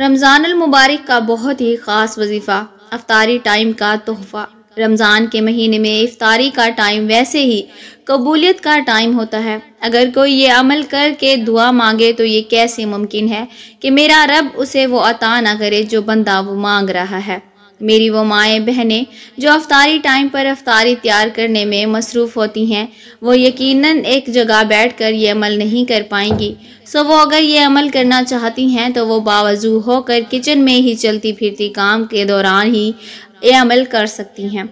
रमज़ान मुबारक का बहुत ही ख़ास वजीफ़ा अफ्तारी टाइम का तोहफ़ा रमज़ान के महीने में इफ्तारी का टाइम वैसे ही कबूलियत का टाइम होता है अगर कोई ये अमल करके दुआ मांगे तो ये कैसे मुमकिन है कि मेरा रब उसे वो अता ना करे जो बंदा वो मांग रहा है मेरी वो माएँ बहनें जो अफतारी टाइम पर अफतारी तैयार करने में मसरूफ़ होती हैं वो यकीनन एक जगह बैठकर ये अमल नहीं कर पाएंगी सो वो अगर ये अमल करना चाहती हैं तो वो बावजू होकर किचन में ही चलती फिरती काम के दौरान ही ये अमल कर सकती हैं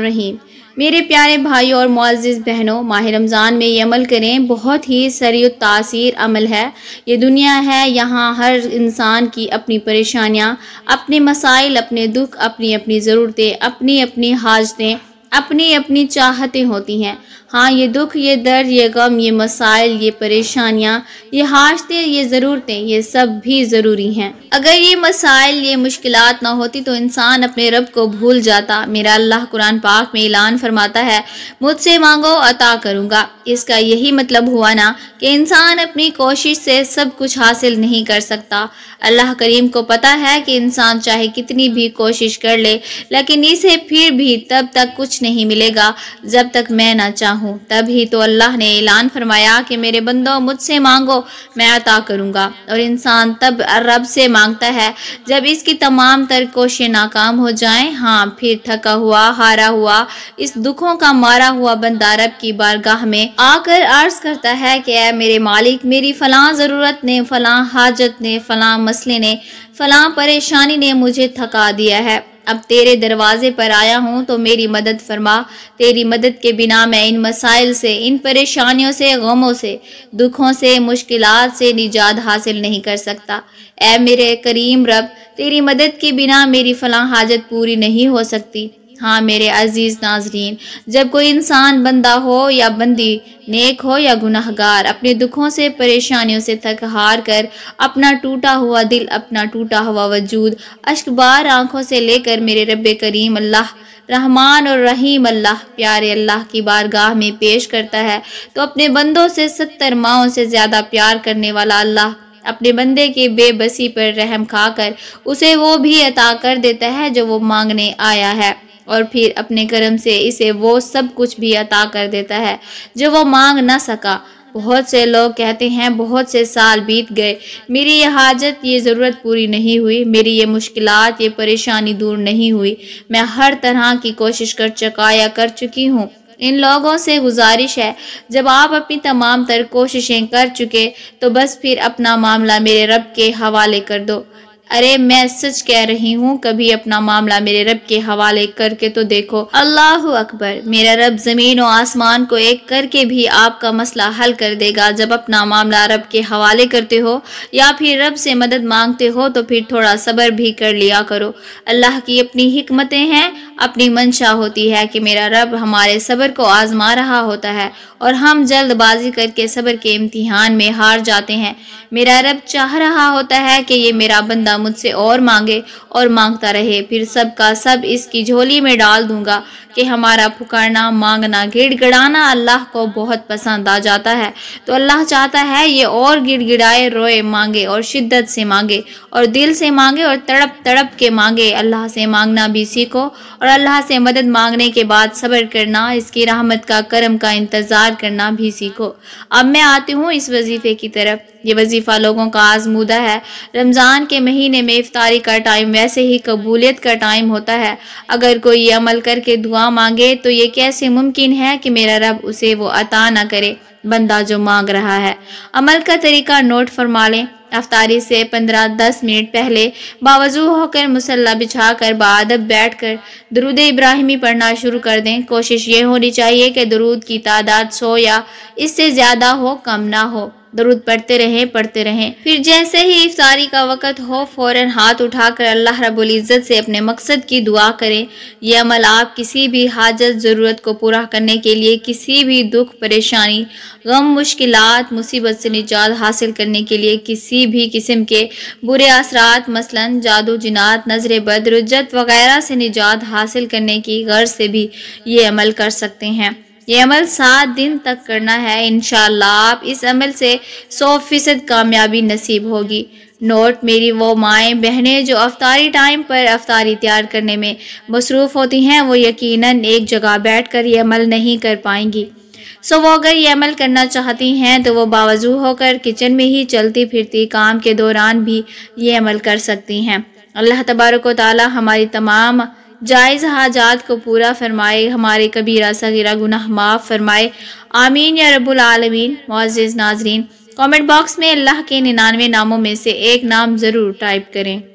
रहीम मेरे प्यारे भाई और मुआज़ बहनों माह रमज़ान में ये अमल करें बहुत ही सरी तासीर अमल है ये दुनिया है यहाँ हर इंसान की अपनी परेशानियाँ अपने मसाइल अपने दुख अपनी अपनी ज़रूरतें अपनी अपनी हाजतें अपनी अपनी चाहतें होती हैं हाँ ये दुख ये दर्द ये गम ये मसाइल ये परेशानियाँ ये हाशते ये ज़रूरतें ये सब भी ज़रूरी हैं अगर ये मसाइल ये मुश्किल ना होती तो इंसान अपने रब को भूल जाता मेरा अल्लाह कुरान पाक में ऐलान फरमाता है मुझसे मांगो अता करूँगा इसका यही मतलब हुआ ना कि इंसान अपनी कोशिश से सब कुछ हासिल नहीं कर सकता अल्लाह करीम को पता है कि इंसान चाहे कितनी भी कोशिश कर ले लेकिन इसे फिर भी तब तक कुछ नहीं मिलेगा जब तक मैं ना चाहूँ तभी तो अल्लाह ने ऐलान फरमाया कि मेरे बंदो मुझसे मांगो मैं अता करूँगा और इंसान तब रब से मांगता है जब इसकी तमाम तर कोशें नाकाम हो जाएं हाँ फिर थका हुआ हारा हुआ इस दुखों का मारा हुआ बंदा रब की बारगाह में आकर अर्ज करता है कि ए मेरे मालिक मेरी फलां ज़रूरत ने फलां हाजत ने फलां मसले ने फलां परेशानी ने मुझे थका दिया है अब तेरे दरवाजे पर आया हूँ तो मेरी मदद फरमा तेरी मदद के बिना मैं इन मसाइल से इन परेशानियों से गमों से दुखों से मुश्किल से निजात हासिल नहीं कर सकता ए मेरे करीम रब तेरी मदद के बिना मेरी फलां हाजत पूरी नहीं हो सकती हाँ मेरे अजीज़ नाजरीन जब कोई इंसान बंदा हो या बंदी नेक हो या गुनाहगार अपने दुखों से परेशानियों से थक हार कर अपना टूटा हुआ दिल अपना टूटा हुआ वजूद अश्कबार आंखों से लेकर मेरे रब करीम अल्लाह रहमान और रहीम अल्लाह प्यारे अल्लाह की बारगाह में पेश करता है तो अपने बंदों से सत्तर माओ से ज़्यादा प्यार करने वाला अल्लाह अपने बंदे के बेबसी पर रहम खाकर उसे वो भी अता कर देता है जो वो मांगने आया है और फिर अपने कर्म से इसे वो सब कुछ भी अता कर देता है जो वो मांग ना सका बहुत से लोग कहते हैं बहुत से साल बीत गए मेरी ये हाजत ये ज़रूरत पूरी नहीं हुई मेरी ये मुश्किल ये परेशानी दूर नहीं हुई मैं हर तरह की कोशिश कर चुका या कर चुकी हूँ इन लोगों से गुजारिश है जब आप अपनी तमाम तर कोशिशें कर चुके तो बस फिर अपना मामला मेरे रब के हवाले कर दो अरे मैं सच कह रही हूँ कभी अपना मामला मेरे रब के हवाले करके तो देखो अल्लाह अकबर मेरा रब जमीन और आसमान को एक करके भी आपका मसला हल कर देगा जब अपना मामला रब के हवाले करते हो या फिर रब से मदद मांगते हो तो फिर थोड़ा सब्र भी कर लिया करो अल्लाह की अपनी हमतें हैं अपनी मंशा होती है कि मेरा रब हमारे सब्र को आजमा रहा होता है और हम जल्दबाजी करके सब्र के इम्तिहान में हार जाते हैं मेरा रब चाह रहा होता है कि ये मेरा बंदा मुझसे और मांगे और मांगता रहे फिर सब का सब इसकी झोली में डाल दूंगा कि हमारा पुकारना मांगना गिड़गिड़ाना अल्लाह को बहुत पसंद आ जाता है तो अल्लाह चाहता है ये और गिड़गिड़ाए रोए मांगे और शिद्दत से मांगे और दिल से मांगे और तड़प तड़प के मांगे अल्लाह से मांगना भी सीखो और अल्लाह से मदद मांगने के बाद सब्र करना इसकी रहमत का करम का इंतज़ार करना भी सीखो अब मैं आती हूँ इस वजीफ़े की तरफ ये वजीफ़ा लोगों का आजमूदा है रमज़ान के महीने में इफ्तारी का टाइम वैसे ही कबूलियत का टाइम होता है अगर कोई ये अमल करके दुआ दुआ मांगे तो ये कैसे मुमकिन है कि मेरा रब उसे वो अता ना करे बंदा जो मांग रहा है अमल का तरीका नोट फरमा लें अफ्तारी से पंद्रह दस मिनट पहले बावजू होकर मुसल्ला बिछा कर बदब बैठ कर दरुद इब्राहिमी पढ़ना शुरू कर दें कोशिश ये होनी चाहिए कि दरूद की तादाद सौ या इससे ज़्यादा हो कम ना हो दरुद पढ़ते रहें पढ़ते रहें फिर जैसे ही इफ्तारी का वक़्त हो फौरन हाथ उठाकर अल्लाह रब्बुल इज़्ज़त से अपने मकसद की दुआ करें यह अमल आप किसी भी हाजत ज़रूरत को पूरा करने के लिए किसी भी दुख परेशानी गम मुश्किल मुसीबत से निजात हासिल करने के लिए किसी भी किस्म के बुरे असरात मसलन जादू जिनात नज़र बदरुजत वगैरह से निजात हासिल करने की गर्ज से भी ये अमल कर सकते हैं ये अमल सात दिन तक करना है इन आप इस अमल से सौ फीसद कामयाबी नसीब होगी नोट मेरी वो माएँ बहनें जो अफतारी टाइम पर अफतारी तैयार करने में मसरूफ़ होती हैं वो यकीनन एक जगह बैठ कर ये अमल नहीं कर पाएंगी सो वो अगर ये अमल करना चाहती हैं तो वो बावजू होकर किचन में ही चलती फिरती काम के दौरान भी ये अमल कर सकती हैं अल्लाह तबारक वाली हमारी तमाम जायज़ हाजात को पूरा फरमाए हमारे कबीरा सगीरा गुनाह माफ़ फरमाए आमीन या रबालमीन मोज़ नाजरीन कमेंट बॉक्स में अल्लाह के निन्यानवे नामों में से एक नाम ज़रूर टाइप करें